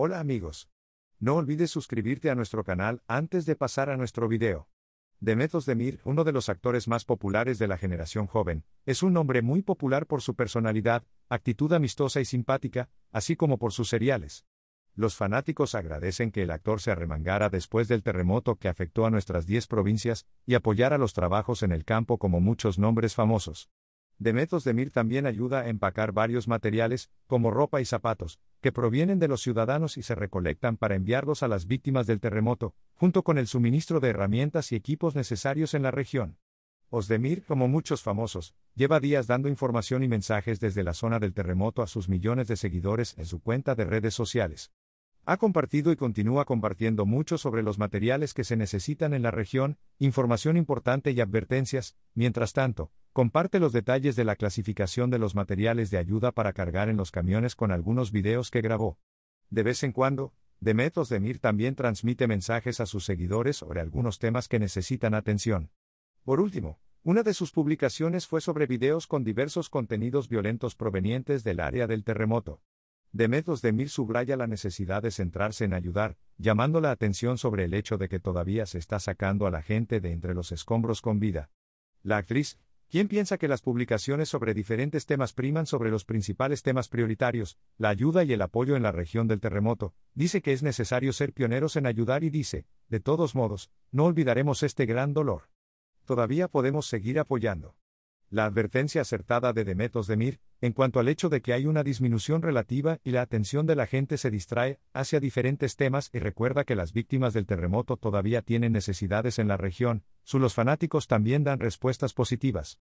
Hola amigos. No olvides suscribirte a nuestro canal antes de pasar a nuestro video. Demet Demir, uno de los actores más populares de la generación joven, es un hombre muy popular por su personalidad, actitud amistosa y simpática, así como por sus seriales. Los fanáticos agradecen que el actor se arremangara después del terremoto que afectó a nuestras 10 provincias y apoyara los trabajos en el campo como muchos nombres famosos. Demet Demir también ayuda a empacar varios materiales, como ropa y zapatos, que provienen de los ciudadanos y se recolectan para enviarlos a las víctimas del terremoto, junto con el suministro de herramientas y equipos necesarios en la región. Osdemir, como muchos famosos, lleva días dando información y mensajes desde la zona del terremoto a sus millones de seguidores en su cuenta de redes sociales. Ha compartido y continúa compartiendo mucho sobre los materiales que se necesitan en la región, información importante y advertencias, mientras tanto, Comparte los detalles de la clasificación de los materiales de ayuda para cargar en los camiones con algunos videos que grabó. De vez en cuando, Demetros Demir también transmite mensajes a sus seguidores sobre algunos temas que necesitan atención. Por último, una de sus publicaciones fue sobre videos con diversos contenidos violentos provenientes del área del terremoto. Demetros Demir subraya la necesidad de centrarse en ayudar, llamando la atención sobre el hecho de que todavía se está sacando a la gente de entre los escombros con vida. La actriz, ¿Quién piensa que las publicaciones sobre diferentes temas priman sobre los principales temas prioritarios, la ayuda y el apoyo en la región del terremoto? Dice que es necesario ser pioneros en ayudar y dice, de todos modos, no olvidaremos este gran dolor. Todavía podemos seguir apoyando. La advertencia acertada de Demetos Demir, en cuanto al hecho de que hay una disminución relativa y la atención de la gente se distrae hacia diferentes temas y recuerda que las víctimas del terremoto todavía tienen necesidades en la región, su los fanáticos también dan respuestas positivas.